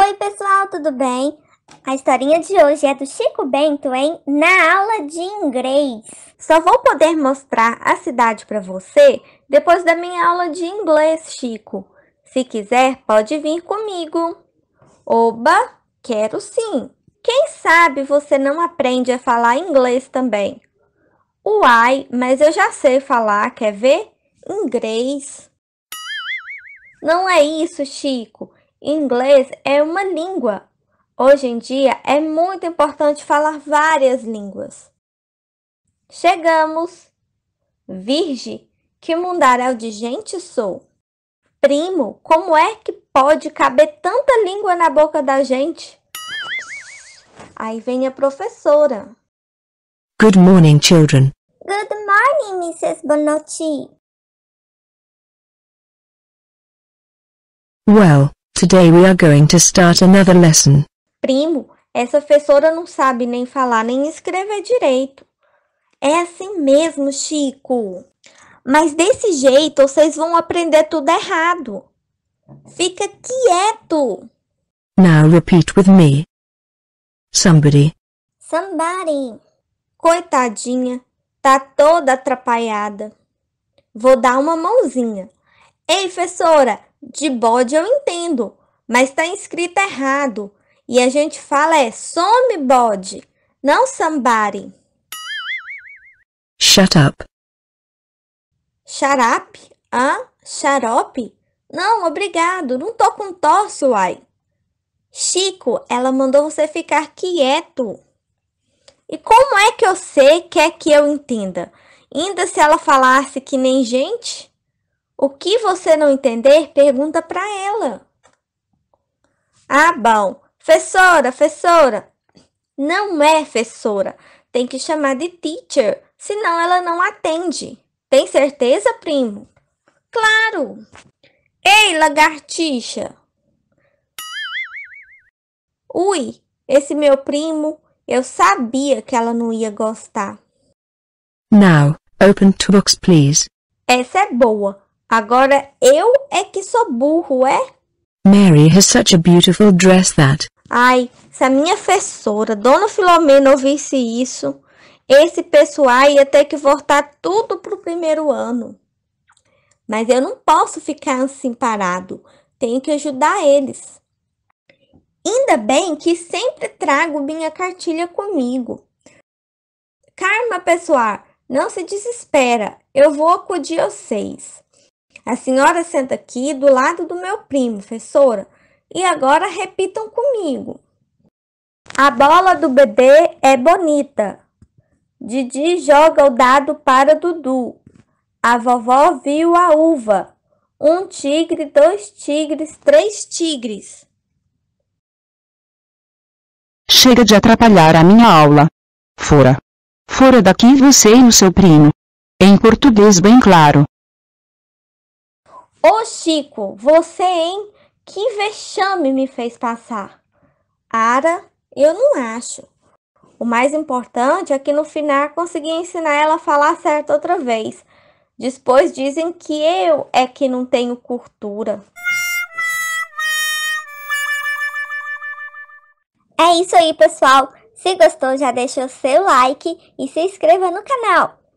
Oi, pessoal, tudo bem? A historinha de hoje é do Chico Bento hein? Na Aula de Inglês. Só vou poder mostrar a cidade para você depois da minha aula de inglês, Chico. Se quiser, pode vir comigo. Oba, quero sim. Quem sabe você não aprende a falar inglês também? Uai, mas eu já sei falar, quer ver? Inglês. Não é isso, Chico. Inglês é uma língua. Hoje em dia é muito importante falar várias línguas. Chegamos. Virge, que mundaréu de gente sou. Primo, como é que pode caber tanta língua na boca da gente? Aí vem a professora. Good morning, children. Good morning, Mrs. Bonotti. Well, Today we are going to start another lesson. Primo, essa professora não sabe nem falar nem escrever direito. É assim mesmo, Chico. Mas desse jeito vocês vão aprender tudo errado. Fica quieto. Now repeat with me. Somebody. Somebody. Coitadinha, tá toda atrapalhada. Vou dar uma mãozinha. Ei, professora, de bode eu entendo, mas está escrito errado. E a gente fala é some bode, não somebody. Shut up. Xarape? Hã? Xarope? Não, obrigado, não tô com tosse, uai. Chico, ela mandou você ficar quieto. E como é que eu sei quer é que eu entenda? Ainda se ela falasse que nem gente? O que você não entender, pergunta para ela. Ah, bom. Fessora, fessora. Não é fessora. Tem que chamar de teacher, senão ela não atende. Tem certeza, primo? Claro. Ei, lagartixa. Ui, esse meu primo, eu sabia que ela não ia gostar. Now, open to books, please. Essa é boa. Agora eu é que sou burro, é? Mary has such a beautiful dress that. Ai, se a minha professora, Dona Filomena, ouvisse isso, esse pessoal ia ter que voltar tudo pro primeiro ano. Mas eu não posso ficar assim parado. Tenho que ajudar eles. Ainda bem que sempre trago minha cartilha comigo. Karma, pessoal, não se desespera. Eu vou acudir vocês. A senhora senta aqui do lado do meu primo, professora, e agora repitam comigo. A bola do bebê é bonita. Didi joga o dado para Dudu. A vovó viu a uva. Um tigre, dois tigres, três tigres. Chega de atrapalhar a minha aula. Fora. Fora daqui você e o seu primo. Em português bem claro. Ô Chico, você, hein? Que vexame me fez passar. Ara, eu não acho. O mais importante é que no final consegui ensinar ela a falar certo outra vez. Depois dizem que eu é que não tenho cultura. É isso aí, pessoal. Se gostou, já deixa o seu like e se inscreva no canal.